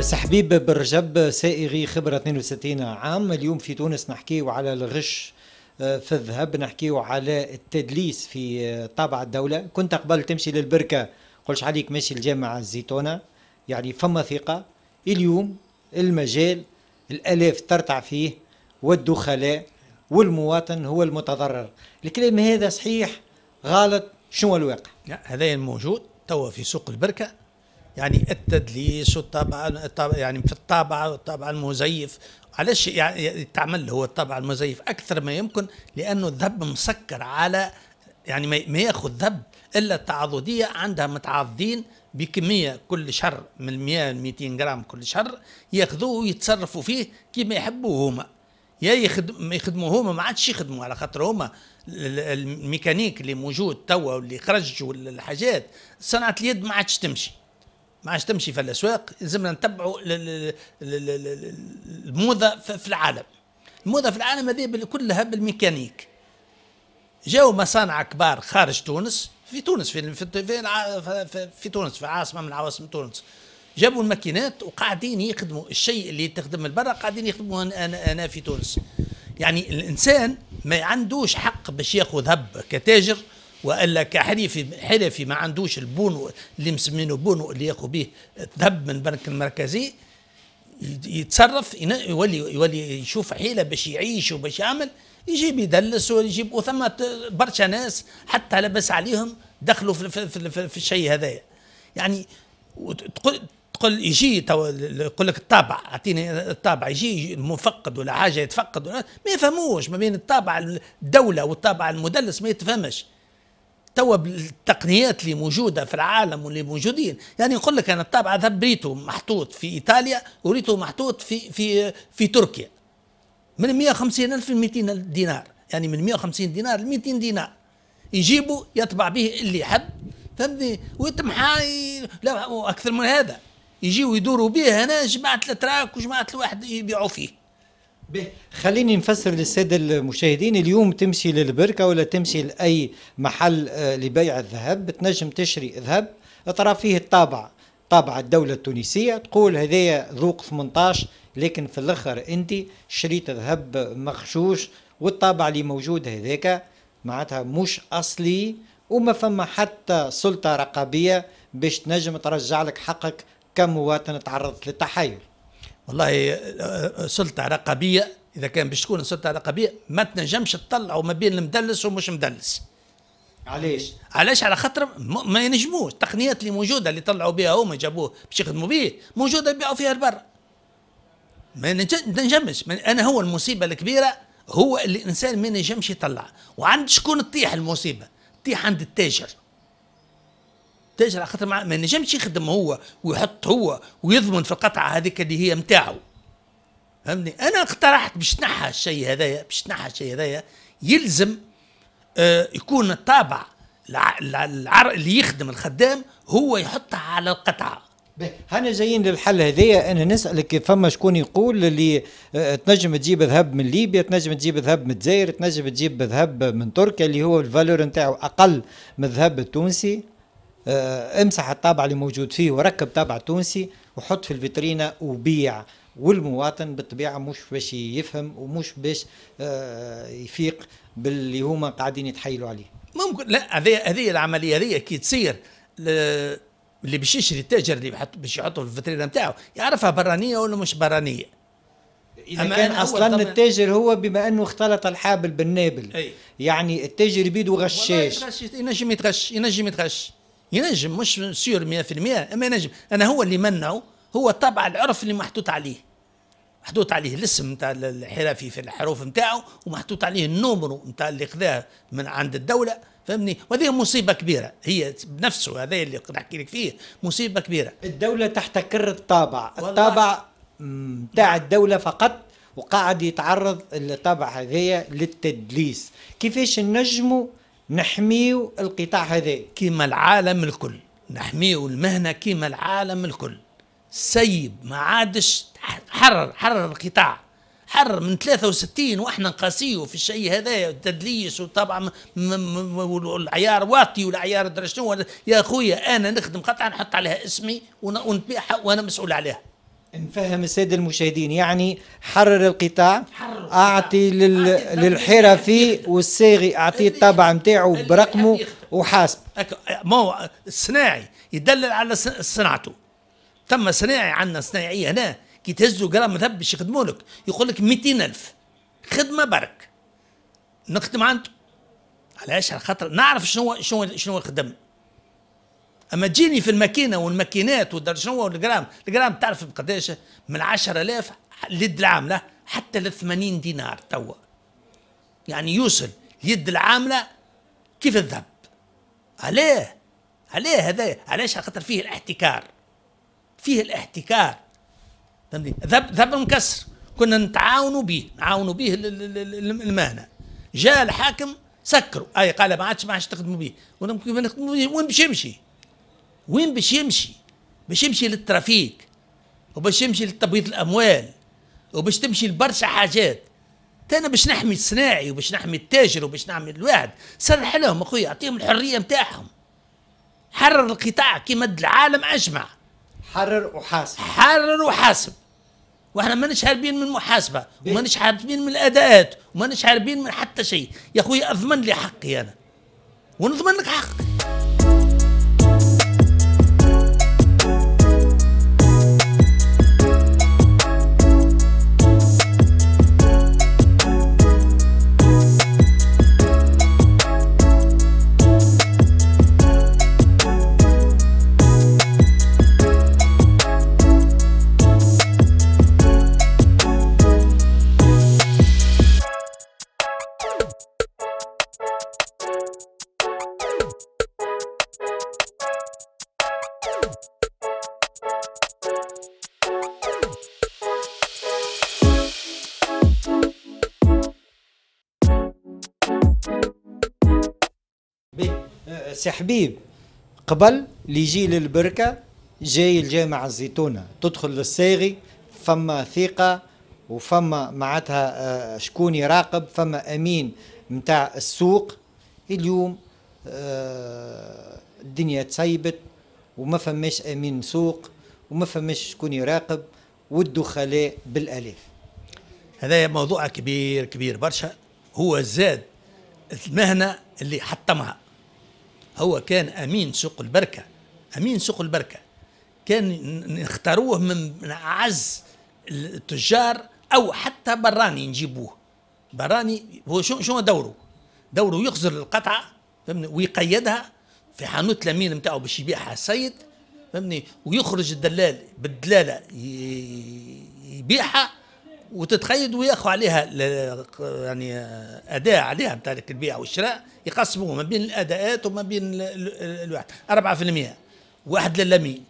سحبيب برجب سائغي خبرة 62 عام اليوم في تونس نحكيه على الغش آه، في الذهب نحكيه على التدليس في آه، طابع الدولة كنت قبل تمشي للبركة قلش عليك ماشي الجامعة الزيتونة يعني فما ثقة اليوم المجال الألاف ترتع فيه والدخلاء والمواطن هو المتضرر الكلام هذا صحيح غلط شنو الواقع هذا موجود توا في سوق البركه يعني التدليس والطابعة يعني في الطابعة والطابعة المزيف علاش يعني تعمل هو الطابع المزيف أكثر ما يمكن لأنه الذهب مسكر على يعني ما ياخذ ذهب إلا التعاضدية عندها متعاضدين بكمية كل شهر من 100 ل 200 جرام كل شهر ياخذوه ويتصرفوا فيه كما يحبوا هما يا يخدم يخدموا هما ما عادش يخدموا على خاطر هما الميكانيك اللي موجود توا واللي خرج والحاجات صنعه اليد ما عادش تمشي ما عادش تمشي في الاسواق لازمنا نتبعوا الموضه في العالم الموضه في العالم هذه كلها بالميكانيك جاوا مصانع كبار خارج تونس في تونس في في, في, في, في تونس في عاصمه من عواصم تونس جابوا الماكينات وقاعدين يخدموا الشيء اللي تخدم البرا قاعدين يخدموه أنا, في تونس يعني الإنسان ما عندوش حق باش ياخذ هب كتاجر والا كحريفي حلفي ما عندوش البونو اللي مسمينه بونو اللي ياخذ به الذهب من البنك المركزي يتصرف يولي يولي يشوف حيله باش يعيش وباش يعمل يجيب يدلس ويجيب وثما برشا ناس حتى لبس عليهم دخلوا في, في, في, في الشيء هذايا يعني تقول يجي يقول لك الطابع اعطيني الطابع يجي مفقد ولا حاجه يتفقد ولا ما يفهموش ما بين الطابع الدوله والطابع المدلس ما يتفهمش توا بالتقنيات اللي موجوده في العالم واللي موجودين يعني يقول لك انا الطابع هذا بريته محطوط في ايطاليا وريته محطوط في في في تركيا من 150 الف ل 200 دينار يعني من 150 دينار ل 200 دينار يجيبوا يطبع به اللي يحب فهمتني ويتمحى لا واكثر من هذا يجيو يدوروا به هنا جماعه الاتراك وجماعه الواحد يبيعوا فيه به خليني نفسر للساده المشاهدين اليوم تمشي للبركه ولا تمشي لاي محل آه، لبيع الذهب تنجم تشري ذهب ترى فيه الطابع طابع الدوله التونسيه تقول هذايا ذوق 18 لكن في الاخر انت شريت ذهب مغشوش والطابع اللي موجود هذاك معناتها مش اصلي وما فما حتى سلطه رقابيه باش تنجم ترجع لك حقك كمواطن تعرضت للتحايل والله آه، آه، سلطة رقابية إذا كان باش تكون سلطة رقابية ما تنجمش تطلعوا ما بين المدلس ومش مدلس علاش؟ علاش على خاطر ما ينجموش التقنيات اللي موجودة اللي طلعوا بها هما جابوه باش يخدموا به موجودة يبيعوا فيها البر ما نجمش أنا هو المصيبة الكبيرة هو اللي الإنسان ما ينجمش يطلع وعند شكون تطيح المصيبة؟ تطيح عند التاجر تاجر على خاطر ما نجمش يخدم هو ويحط هو ويضمن في القطعه هذيك اللي هي نتاعو فهمني انا اقترحت باش تنحى الشيء هذايا باش تنحى الشيء هذايا يلزم آه يكون الطابع العر اللي يخدم الخدام هو يحطها على القطعه هنا جايين للحل هذايا انا نسالك فما شكون يقول اللي آه، تنجم تجيب ذهب من ليبيا تنجم تجيب ذهب من الجزائر تنجم تجيب ذهب من تركيا اللي هو الفالور نتاعو اقل من الذهب التونسي آه، امسح الطابع اللي موجود فيه وركب طابع تونسي وحط في الفيترينا وبيع والمواطن بالطبيعه مش باش يفهم ومش باش آه، يفيق باللي هما قاعدين يتحايلوا عليه ممكن لا هذه هذه العمليه هذه كي تصير اللي باش يشري التاجر اللي باش يحطه في الفيترينا نتاعو يعرفها برانيه ولا مش برانيه اذا أما كان اصلا التاجر هو بما انه اختلط الحابل بالنابل أي. يعني التاجر بيده غشاش ينجم يتغش ينجم يتغش ينجم مش سيور 100% اما ينجم انا هو اللي منعه هو طبع العرف اللي محطوط عليه محطوط عليه الاسم نتاع الحرفي في الحروف نتاعو ومحطوط عليه النومرو نتاع اللي خذاه من عند الدوله فهمني وهذه مصيبه كبيره هي بنفسه هذا اللي نحكي لك فيه مصيبه كبيره الدوله تحتكر الطابع الطابع نتاع الدوله فقط وقاعد يتعرض الطابع هذايا للتدليس كيفاش نجموا نحميو القطاع هذا كيما العالم الكل نحميو المهنة كيما العالم الكل سيب ما عادش حرر حرر القطاع حرر من 63 واحنا نقاسيو في الشيء هذا التدليس وطبعا والعيار واطي والعيار درشنو يا خويا انا نخدم قطعه نحط عليها اسمي ونبيعها وانا مسؤول عليها نفهم الساده المشاهدين يعني حرر القطاع حرر اعطي لل... للحرفي والصاغي اعطيه الطابع نتاعو برقمه وحاسب ما هو الصناعي يدلل على صناعته تم صناعي عندنا صناعيه هنا كي تهزوا قرام مذهب باش يخدموا لك يقول لك 200000 خدمه برك نخدم عنده علاش على خاطر نعرف شنو شنو شنو الخدم اما تجيني في الماكينه والماكينات شنو والجرام الجرام تعرف بقداش من 10000 اليد العامله حتى ل 80 دينار توا يعني يوصل اليد العامله كيف الذهب علاه علاه هذا علاش خاطر فيه الاحتكار فيه الاحتكار فهمتني ذهب ذهب مكسر كنا نتعاونوا به نعاونوا به المهنه جاء الحاكم سكروا اي قال ما عادش ما عادش تخدموا به ونمشي يمشي وين باش يمشي باش يمشي للترافيك وباش يمشي لتبويض الاموال وباش تمشي لبرشا حاجات تانا باش نحمي الصناعي وباش نحمي التاجر وباش نحمي الواحد سرح لهم اخويا اعطيهم الحريه نتاعهم حرر القطاع كيما العالم اجمع حرر وحاسب حرر وحاسب واحنا مانيش هاربين من المحاسبه ومانيش هاربين من الاداءات ومانيش هاربين من حتى شيء يا اخويا اضمن لي حقي انا ونضمن لك حقك سي حبيب قبل اللي يجي للبركه جاي الجامع الزيتونه تدخل للصاغي فما ثقه وفما معناتها آه، شكون يراقب فما امين نتاع السوق اليوم آه، الدنيا تسيبت وما فماش امين سوق وما فماش شكون يراقب والدخلاء بالالاف هذا موضوع كبير كبير برشا هو زاد المهنه اللي حطمها هو كان امين سوق البركه امين سوق البركه كان نختاروه من اعز التجار او حتى براني نجيبوه براني هو شو شو دوره دوره يخزر القطعه فهمني ويقيدها في حانوت الامير نتاعو باش يبيعها السيد فهمني ويخرج الدلال بالدلاله يبيعها وتتقيد وياخو عليها يعني اداء عليها نتاع البيع والشراء يقسموه ما بين الاداءات وما بين الواحد 4% واحد للامين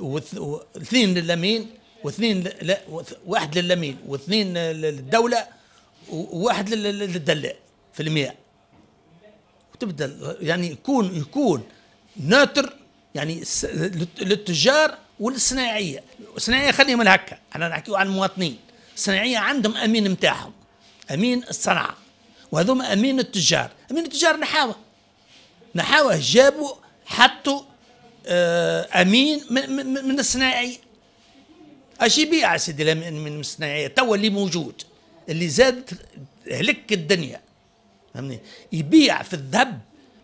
واثنين للامين واثنين لا واحد للامين واثنين للدوله وواحد للدلاء في المياه وتبدا يعني يكون يكون ناتر يعني للتجار والصناعيه الصناعيه خليهم هكا احنا نحكيو عن المواطنين الصناعيه عندهم امين نتاعهم امين الصنعه وهذوما امين التجار امين التجار نحاوه نحاوه جابوا حطوا آه، امين من, من الصناعيه اجي بيع سيدي من مصنعيه توا اللي موجود اللي زاد هلك الدنيا فهمني يبيع في الذهب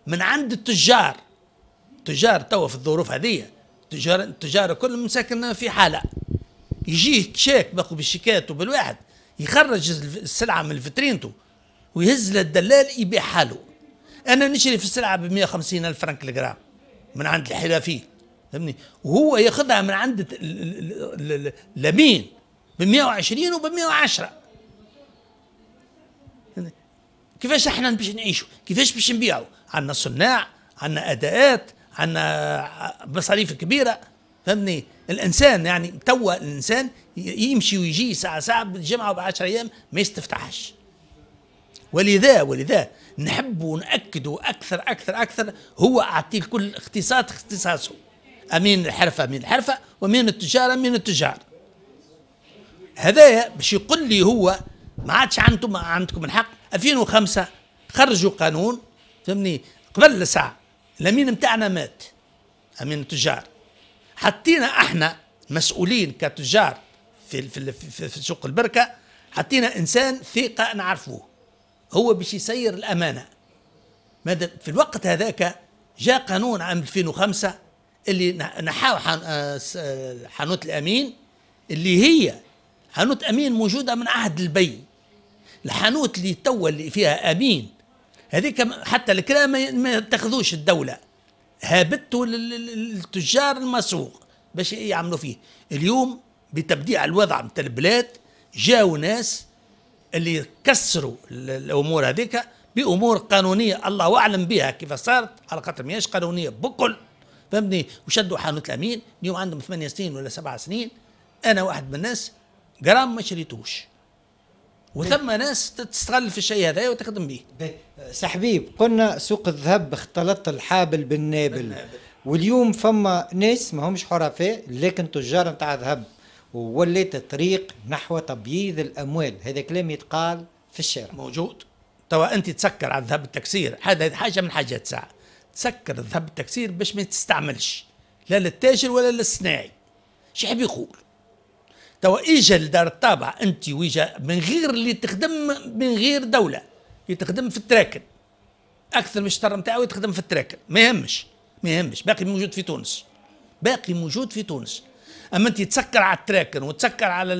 من عند التجار التجار توا في الظروف هذه التجار التجار كل مساكن في حاله يجيه شيك باخو بالشيكات وبالواحد يخرج السلعه من فترينته ويهز للدلال يبيع حاله انا نشري في السلعه ب 150 الف فرنك الجرام من عند الحرفيه فهمني وهو ياخذها من عند لمين ب 120 وب 110 كيفاش احنا باش نعيشوا كيفاش باش نبيعوا عندنا صناع عندنا اداءات عندنا مصاريف كبيره فهمني الانسان يعني توا الانسان يمشي ويجي ساعه ساعه بالجمعه وب10 ايام ما يستفتحش ولذا ولذا نحب ونأكد أكثر أكثر أكثر هو أعطيه كل اختصاص اختصاصه امين الحرفه امين الحرفه وامين التجاره امين التجار هذايا باش يقول لي هو ما عادش عندكم عندكم الحق 2005 خرجوا قانون فهمني قبل الساعه الامين نتاعنا مات امين التجار حطينا احنا مسؤولين كتجار في في في, في سوق البركه حطينا انسان ثقه نعرفوه هو باش يسير الامانه ماذا في الوقت هذاك جاء قانون عام 2005 اللي نحاو آه، آه، حانوت الامين اللي هي حانوت امين موجوده من عهد البي الحانوت اللي توا اللي فيها امين هذيك حتى الكلام ما تاخذوش الدوله هابتوا للتجار المسوق باش يعملوا فيه اليوم بتبديع الوضع نتاع البلاد جاو ناس اللي كسروا الامور هذيك بامور قانونيه الله اعلم بها كيف صارت على خاطر ماهيش قانونيه بكل فهمتني وشدوا حانوت الامين اليوم عندهم ثمانية سنين ولا سبعة سنين انا واحد من الناس جرام ما شريتوش وثم ناس تستغل في الشيء هذا وتخدم به سحبيب قلنا سوق الذهب اختلط الحابل بالنابل, بالنابل. واليوم فما ناس ما همش حرفاء لكن تجار نتاع ذهب ووليت الطريق نحو تبييض الاموال هذا كلام يتقال في الشارع موجود توا انت تسكر على الذهب التكسير هذا حاجه من حاجات ساعه سكر الذهب التكسير باش ما تستعملش لا للتاجر ولا للصناعي شي حاب يقول توا اجا لدار الطابع انت ويجا من غير اللي تخدم من غير دولة يتخدم في التراكن اكثر من الشطر نتاعو يتخدم في التراكن ما يهمش ما يهمش باقي موجود في تونس باقي موجود في تونس اما انت تسكر على التراكن وتسكر على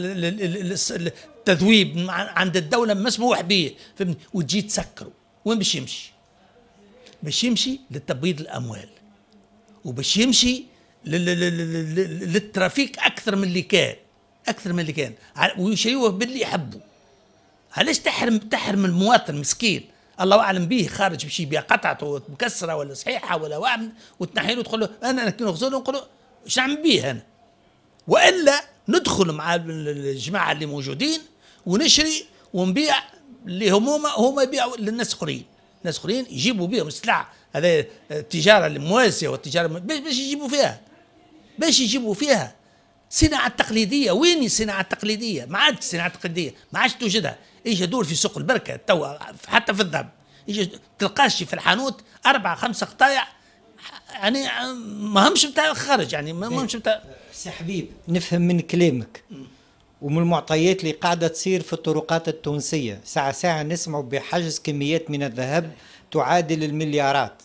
التذويب عند الدوله مسموح به فهمت وتجي تسكره وين باش يمشي باش يمشي للتبييض الاموال وباش يمشي للترافيك اكثر من اللي كان اكثر من اللي كان ويشريوه باللي يحبوا علاش تحرم تحرم المواطن مسكين الله اعلم به خارج باش يبيع قطعته مكسره ولا صحيحه ولا واعم وتنحي له تقول له انا كي نغسل نقول له اش نعمل به انا والا ندخل مع الجماعه اللي موجودين ونشري ونبيع اللي هموما هما يبيعوا للناس قريب ناس اخرين يجيبوا بهم السلع هذا التجاره المواسيه والتجاره باش يجيبوا فيها باش يجيبوا فيها الصناعه التقليديه وين الصناعه التقليديه ما عادش الصناعه التقليديه ما عادش توجدها ايش دور في سوق البركه توا حتى في الذهب ايش تلقاش في الحانوت اربع خمسه قطايع يعني ما همش نتاع الخارج يعني ما إيه. همش سي حبيب نفهم من كلامك ومن المعطيات اللي قاعدة تصير في الطرقات التونسية ساعة ساعة نسمع بحجز كميات من الذهب تعادل المليارات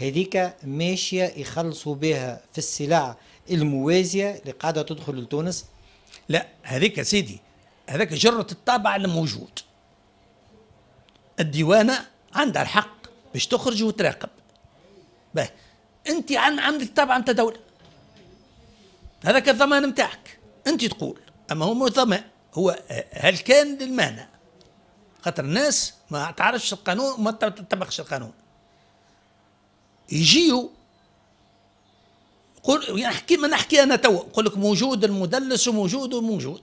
هذيك ماشية يخلصوا بها في السلع الموازية اللي قاعدة تدخل لتونس لا هذيك سيدي هذاك جرة الطابع الموجود الديوانة عندها الحق باش تخرج وتراقب به انت عن عندك طبعا انت دوله هذاك الضمان نتاعك انت تقول أما هو مطمئن هو هل كان للمعنى خاطر الناس ما تعرفش القانون ما تطبقش القانون يجيو قول يحكي ما نحكي انا تو نقول لك موجود المدلس وموجود وموجود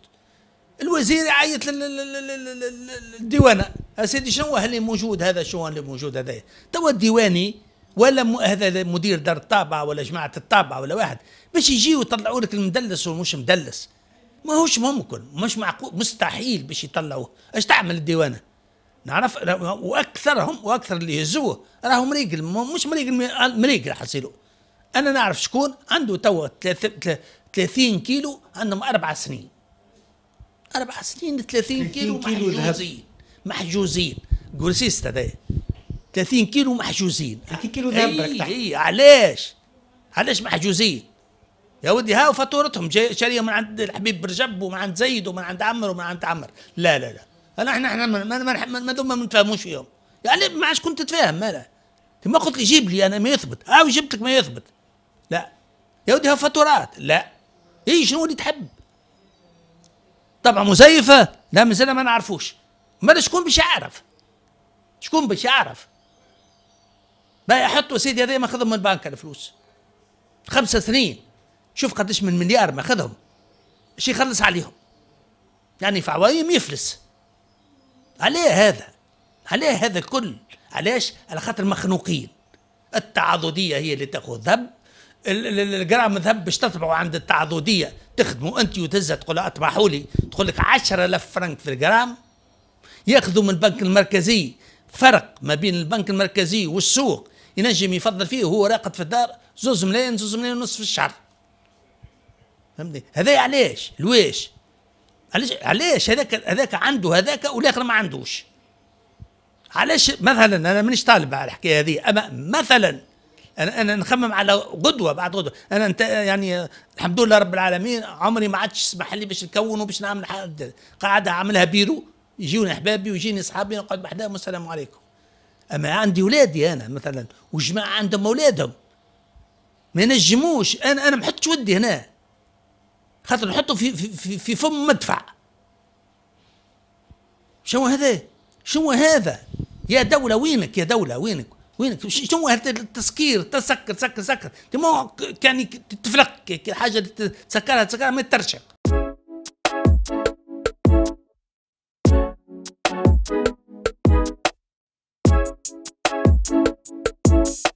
الوزير يعيط للديوانه سيدي شنو اللي موجود هذا شنو اللي موجود هذا إيه؟ توا الديواني ولا هذا مدير دار الطابعه ولا جماعه الطابعه ولا واحد باش يجيو يطلعوا لك المدلس ومش مدلس ما هوش ممكن مش معقول مستحيل باش يطلعوه اش تعمل الديوانه نعرف واكثرهم واكثر اللي يهزوه راهو مريقل مش مريقل مريقل حصيلو انا نعرف شكون عنده توا 30 كيلو عندهم اربع سنين اربع سنين 30 كيلو, كيلو محجوزين محجوزين جورسيست هذايا 30 كيلو محجوزين 30 كيلو ذهب اي علاش علاش محجوزين يا ودي هاو فاتورتهم جاي شاريه من عند الحبيب برجب ومن عند زيد ومن عند عمر ومن عند عمر لا لا لا انا احنا احنا ما ذم ما نتفاهموش فيهم يعني ما عادش كنت تتفاهم مالا ما قلت لي جيب لي انا ما يثبت هاو آه، جبت لك ما يثبت لا يا ودي هاو فاتورات لا اي شنو اللي تحب طبعا مزيفه لا مازال ما نعرفوش مالا شكون باش يعرف شكون باش يعرف بقى يحطوا سيدي هذا ما خذهم من البنك الفلوس خمسة سنين شوف قداش من مليار ما خذهم يخلص عليهم يعني في عوايم يفلس عليه هذا عليه هذا كل علاش على خاطر مخنوقين التعاضدية هي اللي تاخذ ذب الجرام ذهب باش تطبعوا عند التعاضدية تخدموا أنت وتهزها تقول أطبعوا لي تقول لك 10000 فرنك في الجرام ياخذوا من البنك المركزي فرق ما بين البنك المركزي والسوق ينجم يفضل فيه وهو راقد في الدار زوز ملايين زوز ملايين ونص في الشهر فهمتني هذا علاش لواش علاش علاش هذاك هذاك عنده هذاك والاخر ما عندوش علاش مثلا انا مانيش طالب على الحكايه هذه اما مثلا انا انا نخمم على قدوه بعد غدوه انا انت يعني الحمد لله رب العالمين عمري ما عادش سمح لي باش نكون وباش نعمل حد قاعده اعملها بيرو يجوني احبابي ويجيني اصحابي نقعد بحداهم والسلام عليكم اما عندي ولادي انا مثلا وجماعه عندهم اولادهم ما ينجموش انا انا ما حطش ودي هنا خاطر نحطه في, في, في, فم مدفع شنو هذا شنو هذا يا دولة وينك يا دولة وينك وينك شنو هذا التسكير تسكر سكر سكر تما كان تفلق حاجة تسكرها تسكرها ما ترشق you